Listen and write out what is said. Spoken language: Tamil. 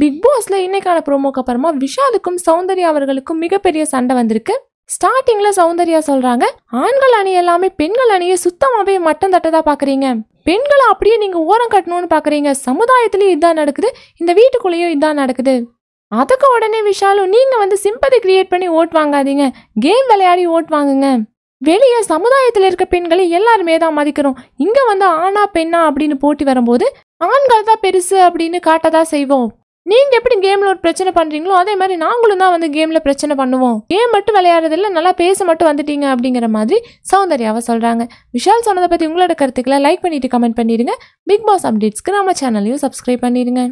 பிக் பாஸ்ல இன்னைக்கான ப்ரோமோக்கு அப்புறமா விஷாலுக்கும் சௌந்தர்யா அவர்களுக்கும் மிகப்பெரிய சண்டை வந்திருக்கு ஸ்டார்டிங்ல சௌந்தர்யா சொல்றாங்க ஆண்கள் அணி எல்லாமே பெண்கள் அணியை சுத்தமாவே மட்டம் தட்டதா பாக்குறீங்க பெண்களை அப்படியே நீங்க ஓரம் கட்டணும்னு பாக்குறீங்க சமுதாயத்திலயும் இதான் நடக்குது இந்த வீட்டுக்குள்ளேயும் இதான் நடக்குது அதுக்கு உடனே விஷாலும் நீங்க வந்து சிம்பதி கிரியேட் பண்ணி ஓட் வாங்காதீங்க கேம் விளையாடி ஓட் வாங்குங்க வெளியே சமுதாயத்தில் இருக்க பெண்களை எல்லாருமே தான் மதிக்கிறோம் இங்கே வந்து ஆணா பெண்ணா அப்படின்னு போட்டி வரும்போது ஆண்கள் தான் பெருசு அப்படின்னு காட்டதா செய்வோம் நீங்கள் எப்படி கேமில் ஒரு பிரச்சனை பண்ணுறீங்களோ அதே மாதிரி நாங்களும் தான் வந்து கேமில் பிரச்சனை பண்ணுவோம் கேம் மட்டும் விளையாடுறதில்ல நல்லா பேச மட்டும் வந்துட்டீங்க அப்படிங்கிற மாதிரி சௌந்தர்யாவை சொல்கிறாங்க விஷால் சொன்னதை பற்றி உங்களோட கருத்துக்களை லைக் பண்ணிவிட்டு கமெண்ட் பண்ணிடுங்க பிக் பாஸ் அப்டேட்ஸ்க்கு நம்ம சேனலையும் சப்ஸ்கிரைப் பண்ணிடுங்க